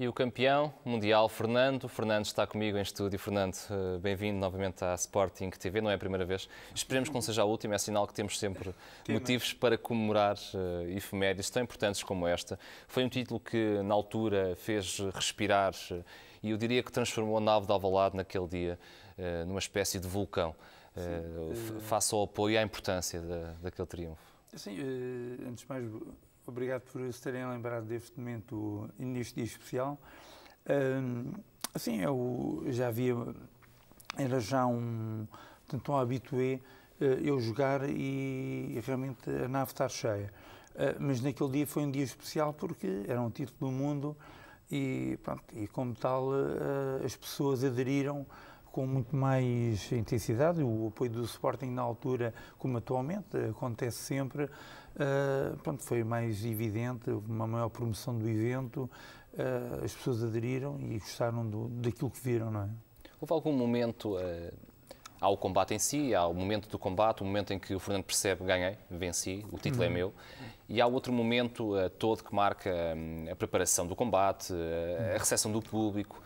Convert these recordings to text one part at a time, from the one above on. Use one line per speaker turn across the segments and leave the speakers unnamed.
E o campeão mundial, Fernando. Fernando está comigo em estúdio. Fernando, eh, bem-vindo novamente à Sporting TV. Não é a primeira vez. Esperemos que não seja a última. É sinal que temos sempre motivos para comemorar uh, efemérides tão importantes como esta. Foi um título que, na altura, fez respirar uh, e eu diria que transformou a nave de Alvalade naquele dia uh, numa espécie de vulcão. Uh, face ao apoio e à importância daquele triunfo.
Sim, antes de mais, Obrigado por se terem lembrado deste momento neste dia especial. Um, assim, eu já havia, era já um, tanto um habitué eh, eu jogar e realmente a nave estar cheia. Eh, mas naquele dia foi um dia especial porque era um título do mundo e, pronto, e como tal eh, as pessoas aderiram com muito mais intensidade, o apoio do Sporting na altura, como atualmente, eh, acontece sempre. Uh, pronto, foi mais evidente, uma maior promoção do evento, uh, as pessoas aderiram e gostaram do, daquilo que viram, não é?
Houve algum momento uh, ao combate em si, há o momento do combate, o momento em que o Fernando percebe ganhei, venci, o título é uhum. é meu, e há outro momento uh, todo que marca um, a preparação do combate, uh, uhum. a recepção do público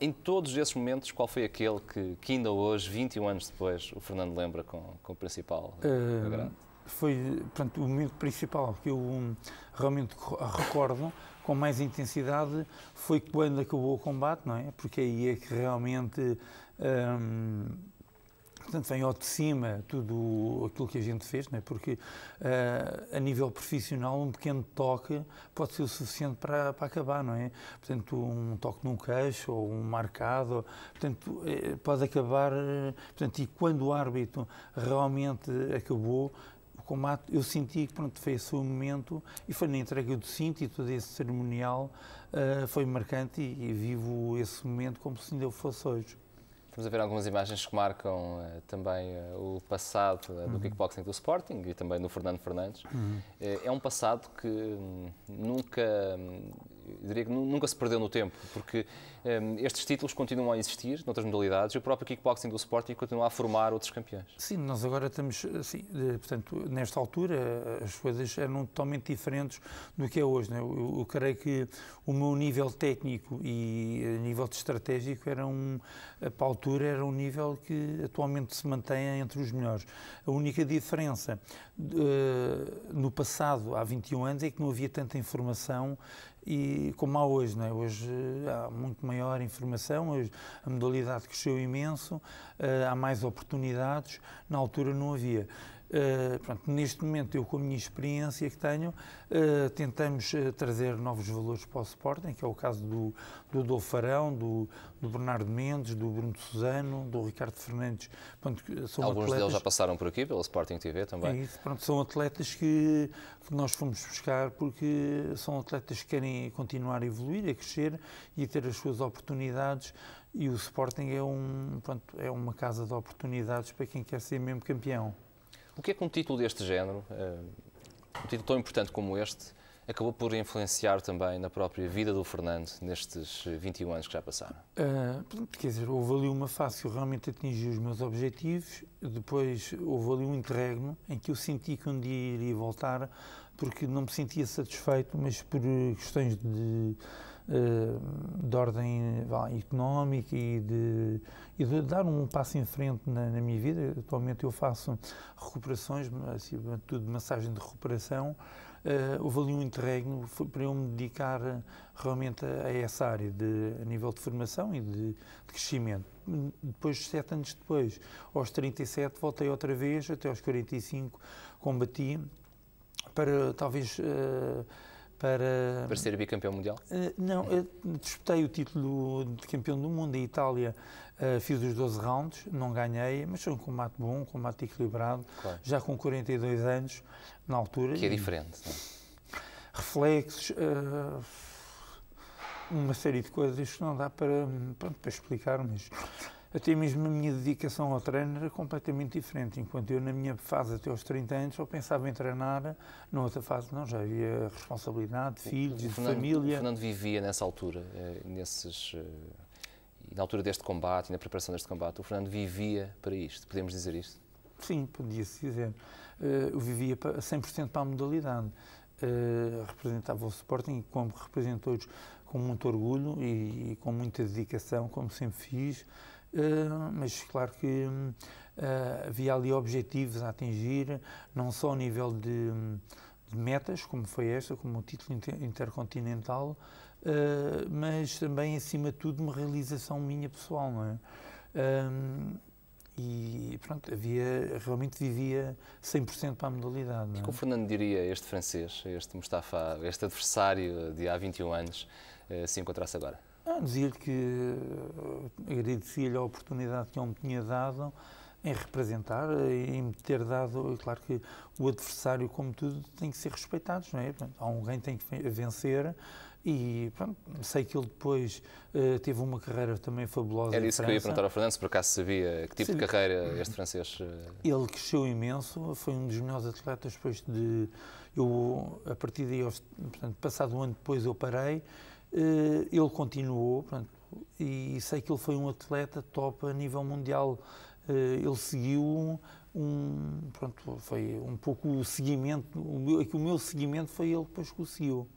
em todos esses momentos, qual foi aquele que, que ainda hoje, 21 anos depois, o Fernando lembra com, com o principal
uh, Foi, portanto, o momento principal que eu hum, realmente recordo com mais intensidade foi quando acabou o combate, não é? Porque aí é que realmente... Um, Portanto, vem ao de cima tudo aquilo que a gente fez, não é? porque uh, a nível profissional um pequeno toque pode ser o suficiente para, para acabar, não é? Portanto, um toque num queixo ou um marcado, portanto, eh, pode acabar. Eh, portanto, e quando o árbitro realmente acabou, combate, eu senti que pronto, foi esse o momento e foi na entrega do cinto e todo esse cerimonial uh, foi marcante e, e, vivo esse momento como se ainda fosse hoje.
Estamos a ver algumas imagens que marcam uh, também uh, o passado uh, do uhum. kickboxing do Sporting e também do Fernando Fernandes. Uhum. é um passado que um, nunca. Um, eu diria que nunca se perdeu no tempo, porque um, ehm, estes títulos continuam a existir noutras modalidades e o próprio kickboxing do Sporting continua a formar outros campeões.
Sim, nós agora estamos, assim, portanto, nesta altura eh, as coisas eram totalmente diferentes do que é hoje. Né? Eu, eu, creio que o meu nível técnico e eh, nível estratégico era um, para a altura, era um nível que atualmente se mantém entre os melhores. A única diferença no passado, há 21 anos, é que não havia tanta informação e como há hoje, não é? Hoje eh, há muito maior informação, hoje a modalidade cresceu imenso, eh, há mais oportunidades, na altura não havia. Eh, pronto, neste momento, eu com a minha experiência que tenho, uh, tentamos uh, trazer novos valores para o Sporting, que é o caso do, do Dolfarão, do, do Bernardo Mendes, do Bruno Suzano, do Ricardo Fernandes. Pronto, são Alguns atletas... deles já
passaram por aqui, pela Sporting TV também. É isso,
pronto, são atletas que, que nós fomos buscar porque são atletas que querem continuar a evoluir, a crescer e a ter as suas oportunidades e o Sporting é, um, pronto, é uma casa de oportunidades para quem quer ser mesmo campeão.
O que é que um título deste género, eh, um título tão importante como este, acabou por influenciar também na própria vida do Fernando nestes 21 anos que já passaram?
Uh, quer dizer, houve ali uma fase que eu realmente atingi os meus objetivos, depois houve ali um interregno em que eu senti que um dia iria voltar, porque não me sentia satisfeito, mas por questões de eh, de ordem lá, económica e de, e de, dar um passo em frente na, na minha vida. Atualmente eu faço recuperações, assim, tudo massagem de recuperação. Uh, houve ali um interregno para eu me dedicar eh, realmente a, a essa área, de, a nível de formação e de, de crescimento. Depois, sete anos depois, aos 37, voltei outra vez, até aos 45, combati para talvez. Uh, para... Para ser bicampeão mundial? Uh, não, disputei o título de campeão do mundo em Itália, uh, fiz os 12 rounds, não ganhei, mas foi um combate bom, um combate equilibrado, claro. já com 42 anos, na altura. Que é diferente, não é? Reflexos, uh, uma série de coisas que não dá para, pronto, para explicar, mas até mesmo a minha dedicação ao treino era completamente diferente. Enquanto eu, na minha fase até aos 30 anos, só pensava em treinar, na outra fase não, já havia responsabilidade, filhos, o Fernando, família. O Fernando
vivia nessa altura, eh, nesses. Eh, na altura deste combate, na preparação deste combate, o Fernando vivia para isto, podemos dizer isto?
Sim, podia-se dizer. Eh, eu vivia 100% para a modalidade. representava o Sporting como representou-os com muito orgulho e, com muita dedicação, como sempre fiz, eh, mas claro que uh, havia ali objetivos a atingir, não só a nível de, de metas, como foi esta, como o título inter intercontinental, uh, mas também, acima de tudo, uma realização minha pessoal, não é? e pronto, havia, realmente vivia 100% para a modalidade.
É? O que o Fernando diria este francês, este Mustafa, este adversário de há 21 anos, se encontrasse agora?
A dizer que eh, agradecia-lhe a oportunidade que ele me tinha dado em representar, em me ter dado. claro que o adversário, como tudo, tem que ser respeitado, não é? Portanto, alguém tem que vencer. E pronto, sei que ele depois uh, teve uma carreira também fabulosa. Era isso que eu ia perguntar
ao Fernando, se por acaso sabia que tipo sabia. de carreira este francês. Eh,
ele cresceu imenso, foi um dos melhores atletas depois de. Eu, a partir daí, portanto, passado um ano depois, eu parei eh, ele continuou, pronto, e sei que ele foi um atleta top a nível mundial. Eh, ele seguiu um, pronto, foi um pouco o seguimento, o meu, é o meu seguimento foi ele depois que o seguiu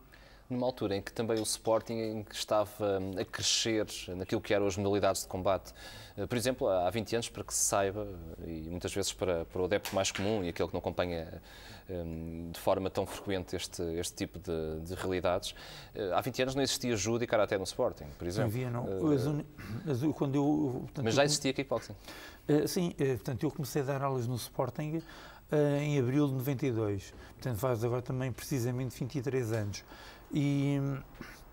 numa altura em que também o Sporting estava hum, a crescer naquilo que eram as modalidades de combate. Eh, por exemplo, há 20 anos, para que se saiba, e muitas vezes para, para o adepto mais comum e aquele que não acompanha hum, de forma tão frequente este, este tipo de, de realidades, eh, há 20 anos não existia judo e karaté no Sporting, por exemplo. Não havia, não.
Mas, eh, eu, quando eu, portanto, Mas já existia kickboxing. Sim, portanto, eu comecei a dar aulas no Sporting em abril de 92. Portanto, faz agora também precisamente 23 anos. E,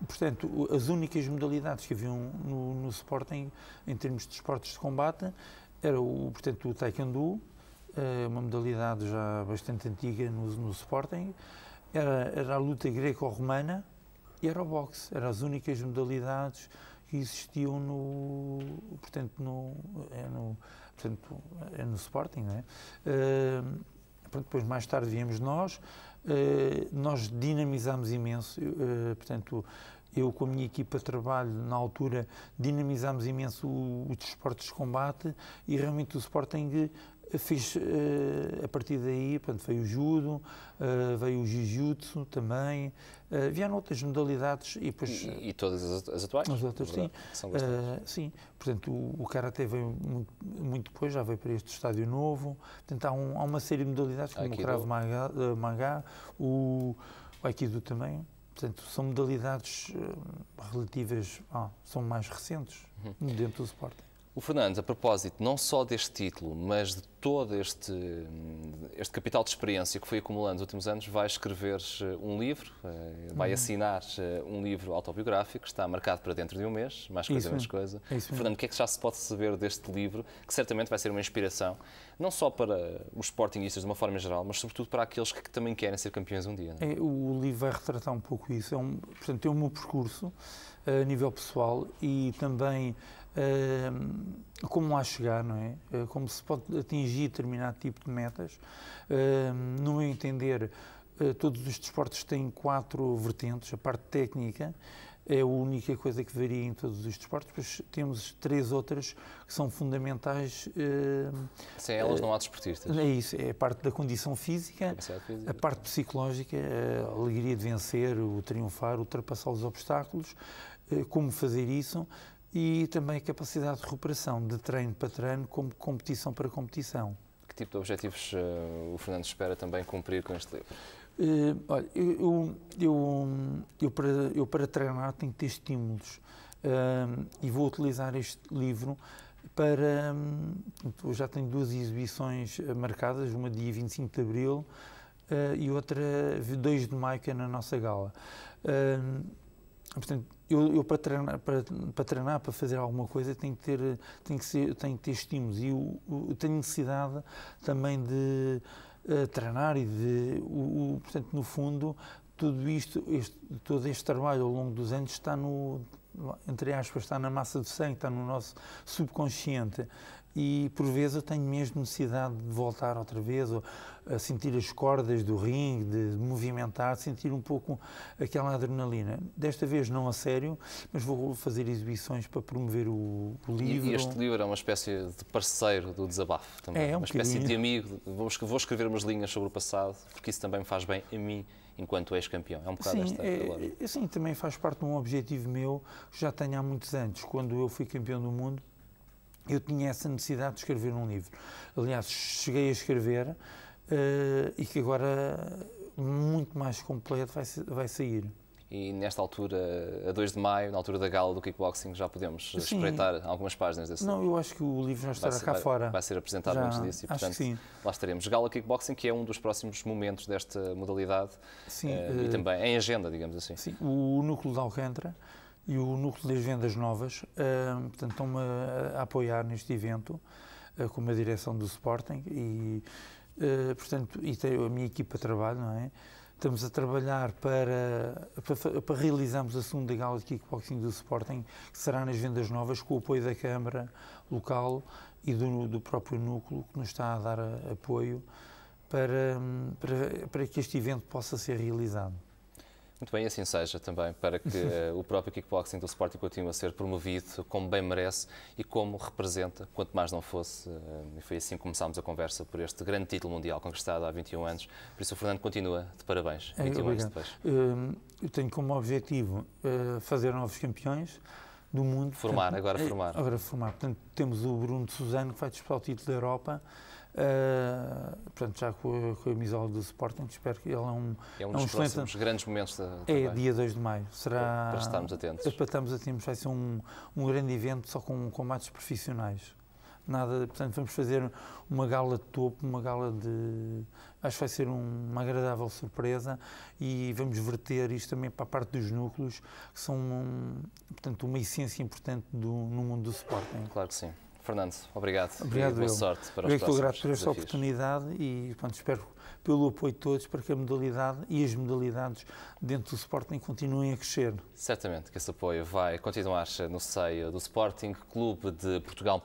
portanto, as únicas modalidades que haviam no, no Sporting, em termos de esportes de combate, era o, portanto, o Taekwondo, eh, uma modalidade já bastante antiga no, no Sporting, era, era a luta greco-romana e era o boxe. Eram as únicas modalidades que existiam no, portanto, no, é no, portanto, é no Sporting, não é? Uh, depois mais tarde viemos nós, eh, nós dinamizámos imenso, eh, portanto, eu com a minha equipa de trabalho, na altura, dinamizámos imenso os desportos de combate e realmente o Sporting fiz eh, a partir daí, portanto, veio o judo, eh, veio o jiu-jitsu também, eh, vieram outras modalidades e depois... E, e todas as atuais? As atuais, é sim. São uh, sim, portanto, o, o Karate veio muito, muito, depois, já veio para este estádio novo, portanto, há, um, há uma série de modalidades, como Aikido. o Krav Maga, Maga o, o Aikido também, Portanto, são modalidades relativas, ah, são mais recentes uhum. dentro do Sporting.
O Fernandes, a propósito, não só deste título, mas de todo este, este capital de experiência que foi acumulando nos últimos anos, vai escrever eh, um livro, eh, vai uhum. assinar eh, um livro autobiográfico, está marcado para dentro de um mês, mais coisa, é Isso menos é. coisa. Isso Fernando, o que é que já se pode saber deste livro, que certamente vai ser uma inspiração, não só para os sportingistas de uma forma geral, mas sobretudo para aqueles que também querem ser campeões um dia? É? É,
o livro vai retratar um pouco isso. É um, portanto, tem um meu percurso a nível pessoal e também uh, como lá chegar, não é? Uh, como se pode atingir determinado tipo de metas. Uh, no meu entender, eh, todos os desportos têm quatro vertentes. A parte técnica é a única coisa que varia em todos os desportos, mas temos três outras que são fundamentais.
Sem hum, elas não há desportistas. É
isso, é a parte da condição física, a parte psicológica, a alegria de vencer, o triunfar, ultrapassar os obstáculos eh, como fazer isso e também a capacidade de recuperação de treino para treino, como competição para competição.
Que tipo de objetivos uh, o Fernando espera também cumprir com este livro?
Uh, olha, eu, eu, eu, para, eu para treinar tenho que ter estímulos uh, e vou utilizar este livro para. Um, já tenho duas exibições marcadas, uma dia 25 de abril uh, e outra 2 de maio, que é na nossa gala. Uh, Portanto, eu, eu para, treinar, para, para, treinar, para fazer alguma coisa, tenho que ter, tem que ser, tem que ter estímulos. E eu, eu tenho necessidade também de uh, treinar e de. O, o, portanto, no fundo, tudo isto, este, todo este trabalho ao longo dos anos está no. Entre aspas, está na massa do sangue, está no nosso subconsciente e por vezes eu tenho mesmo necessidade de voltar outra vez, ou a sentir as cordas do ringue, de movimentar, sentir um pouco aquela adrenalina. Desta vez não a sério, mas vou fazer exibições para promover o, o livro. E este
livro é uma espécie de parceiro do desabafo também, é, é um uma espécie de amigo. Vou escrever umas linhas sobre o passado, porque isso também me faz bem a mim enquanto ex-campeão. É um bocado sim, esta é,
é Sim, também faz parte de um objetivo meu que já tenho há muitos anos. Quando eu fui campeão do mundo, eu tinha essa necessidade de escrever um livro. Aliás, cheguei a escrever uh, e que agora muito mais completo vai, vai sair.
E nesta altura, a 2 de maio, na altura da gala do kickboxing, já podemos sim. espreitar algumas páginas desse Não, livro. eu acho que o livro já estará vai, cá vai, fora. Vai ser apresentado já, antes disso e, portanto, lá estaremos. Gala kickboxing, que é um dos próximos momentos desta modalidade sim, uh, e eh, também em agenda, digamos assim. Sim,
o núcleo de Alcântara e o Núcleo das Vendas Novas, uh, portanto, estão-me a, a, apoiar neste evento uh, com a direção do Sporting e, uh, portanto, e tem a minha equipa de trabalho, não é? Estamos a trabalhar para, para, para realizarmos a segunda gala de kickboxing do Sporting, que será nas Vendas Novas, com o apoio da Câmara local e do, do próprio núcleo, que nos está a dar a, apoio para, hum, para, para que este evento possa ser realizado.
Muito bem, assim seja também, para que eh, o próprio kickboxing do Sporting continue a ser promovido como bem merece e como representa, quanto mais não fosse. Eh, e foi assim que começámos a conversa por este grande título mundial conquistado há 21 anos. Por isso, o Fernando continua de parabéns, 21 é, anos depois.
Eh, eu tenho como objetivo fazer novos campeões, do mundo. Formar, portanto, agora é, formar. Agora formar. Portanto, temos o Bruno de Suzano que vai disputar o título da Europa. Uh, portanto, já com a, com a camisola do Sporting, espero que ele é um, é um, é um dos excelente... grandes momentos da, É, dia 2 de maio. Será... Para estarmos atentos. Para estarmos atentos. Vai ser um, um grande evento, só com combates profissionais nada, portanto vamos fazer uma gala de topo, uma gala de... acho que vai ser um, uma agradável surpresa e vamos verter isto também para a parte dos núcleos, que são, um, portanto, uma essência importante do, no mundo do
Sporting. Claro que sim. Fernando, obrigado. Obrigado, e boa eu. sorte para eu é estou grato por esta
oportunidade e pronto, espero pelo apoio de todos para que a modalidade e as modalidades dentro do Sporting continuem a crescer.
Certamente que esse apoio vai continuar no seio do Sporting Clube de Portugal.